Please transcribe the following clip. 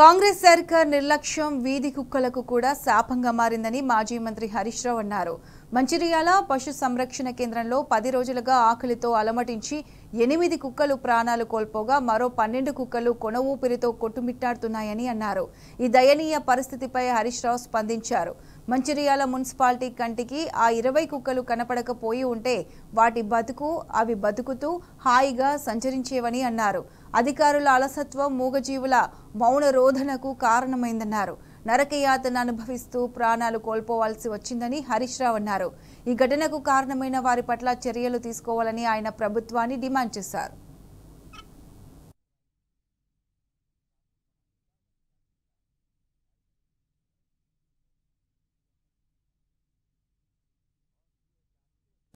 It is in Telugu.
కాంగ్రెస్ సర్కార్ నిర్లక్ష్యం వీధి కుక్కలకు కూడా శాపంగా మారిందని మాజీ మంత్రి హరీష్ రావు అన్నారు మంచిర్యాల పశు సంరక్షణ కేంద్రంలో పది రోజులుగా ఆకలితో అలమటించి ఎనిమిది కుక్కలు ప్రాణాలు కోల్పోగా మరో పన్నెండు కుక్కలు కొన ఊపిరితో కొట్టుమిట్టాడుతున్నాయని అన్నారు ఈ దయనీయ పరిస్థితిపై హరీష్ రావు స్పందించారు మంచిర్యాల మున్సిపాలిటీ కంటికి ఆ ఇరవై కుక్కలు కనపడకపోయి ఉంటే వాటి బతుకు అవి బతుకుతూ హాయిగా సంచరించేవని అన్నారు అధికారుల అలసత్వం మూగజీవుల మౌన రోధనకు కారణమైందన్నారు నరకయాతన అనుభవిస్తూ ప్రాణాలు కోల్పోవాల్సి వచ్చిందని హరీష్ రావు అన్నారు ఈ ఘటనకు కారణమైన వారి పట్ల చర్యలు తీసుకోవాలని ఆయన ప్రభుత్వాన్ని డిమాండ్ చేశారు